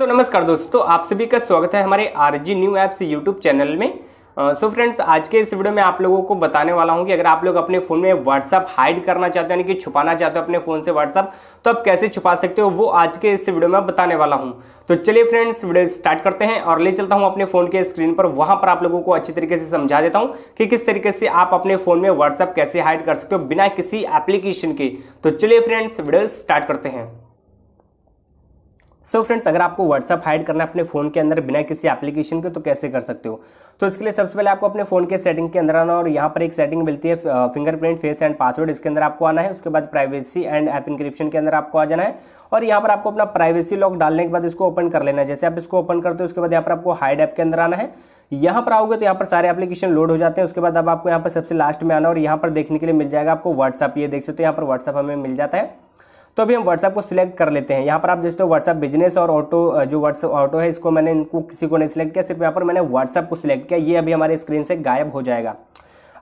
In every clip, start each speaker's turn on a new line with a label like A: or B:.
A: तो नमस्कार दोस्तों आप सभी का स्वागत है हमारे R G new apps YouTube channel में सो uh, फ्रेंड्स so आज के इस वीडियो में आप लोगों को बताने वाला हूँ कि अगर आप लोग अपने फ़ोन में व्हाट्सअप हाइड करना चाहते हो यानी कि छुपाना चाहते हो अपने फ़ोन से व्हाट्सअप तो आप कैसे छुपा सकते हो वो आज के इस वीडियो में बताने वाला हूँ तो चलिए फ्रेंड्स वीडियो स्टार्ट करते हैं और ले चलता हूँ अपने फ़ोन के स्क्रीन पर वहाँ पर आप लोगों को अच्छी तरीके से समझा देता हूँ कि किस तरीके से आप अपने फ़ोन में व्हाट्सअप कैसे हाइड कर सकते हो बिना किसी एप्लीकेशन के तो चलिए फ्रेंड्स वीडियो स्टार्ट करते हैं सो so फ्रेंड्स अगर आपको व्हाट्सअप हाइड करना है अपने फ़ोन के अंदर बिना किसी एप्लीकेशन के तो कैसे कर सकते हो तो इसके लिए सबसे पहले आपको अपने फ़ोन के सेटिंग के अंदर आना और यहाँ पर एक सेटिंग मिलती है फिंगरप्रिंट फेस एंड पासवर्ड इसके अंदर आपको आना है उसके बाद प्राइवेसी एंड ऐप इंक्रिप्शन के अंदर आपको आ जाना है और यहाँ पर आपको अपना प्राइवेसी लॉक डालने के बाद इसको ओपन कर लेना है जैसे आप इसको ओपन करते हो उसके बाद यहाँ पर आपको हाइड ऐप के अंदर आना है यहाँ पर आओगे तो यहाँ पर सारे एप्लीकेशन लोड हो जाते हैं उसके बाद अब आपको यहाँ पर सबसे लास्ट में आना और यहाँ पर देखने के लिए मिल जाएगा आपको व्हाट्सअप ये देख सकते हो यहाँ पर व्हाट्सअप हमें मिल जाता है तो अभी हम व्हाट्सएप को सिलेक्ट कर लेते हैं यहाँ पर आप देखते हो व्हाट्सअप बिजनेस और ऑटो जो व्हाट्सएप ऑटो है इसको मैंने इनको किसी को नहीं सिलेक्ट किया सिर्फ यहाँ पर मैंने व्हाट्सएप को सिलेक्ट किया ये अभी हमारे स्क्रीन से गायब हो जाएगा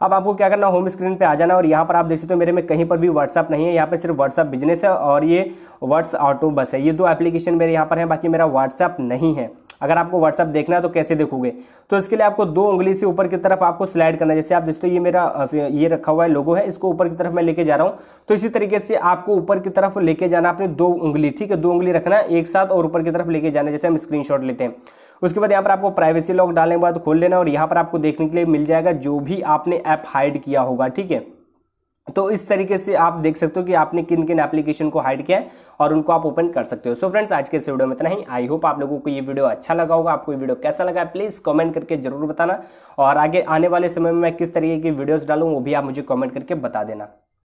A: अब आपको क्या करना होम स्क्रीन पे आ जाना और यहाँ पर आप देख सकते हो तो मेरे में कहीं पर भी व्हाट्सअप नहीं है यहाँ पे सिर्फ व्हाट्सअप बिजनेस है और ये व्हाट्स ऑटो बस है ये दो एप्लीकेशन मेरे यहाँ पर है बाकी मेरा व्हाट्सअप नहीं है अगर आपको व्हाट्सअप देखना है तो कैसे देखोगे तो इसके लिए आपको दो उंगली से ऊपर की तरफ आपको स्लाइड करना है जैसे आप हो ये मेरा ये रखा हुआ है लोगो है इसको ऊपर की तरफ मैं लेके जा रहा हूँ तो इसी तरीके से आपको ऊपर की तरफ लेके जाना अपनी दो उंगली ठीक है दो उंगली रखना एक साथ और ऊपर की तरफ लेके जाना जैसे हम स्क्रीन लेते हैं उसके बाद यहाँ पर आपको प्राइवेसी लॉक डालने के बाद खोल लेना और यहाँ पर आपको देखने के लिए मिल जाएगा जो भी आपने ऐप हाइड किया होगा ठीक है तो इस तरीके से आप देख सकते हो कि आपने किन किन एप्लीकेशन को हाइड किया है और उनको आप ओपन कर सकते हो सो so फ्रेंड्स आज के इस वीडियो में इतना ही आई होप आप लोगों को ये वीडियो अच्छा लगा होगा आपको ये वीडियो कैसा लगा है प्लीज़ कमेंट करके जरूर बताना और आगे आने वाले समय में मैं किस तरीके की वीडियोज डालूँ वो भी आप मुझे कॉमेंट करके बता देना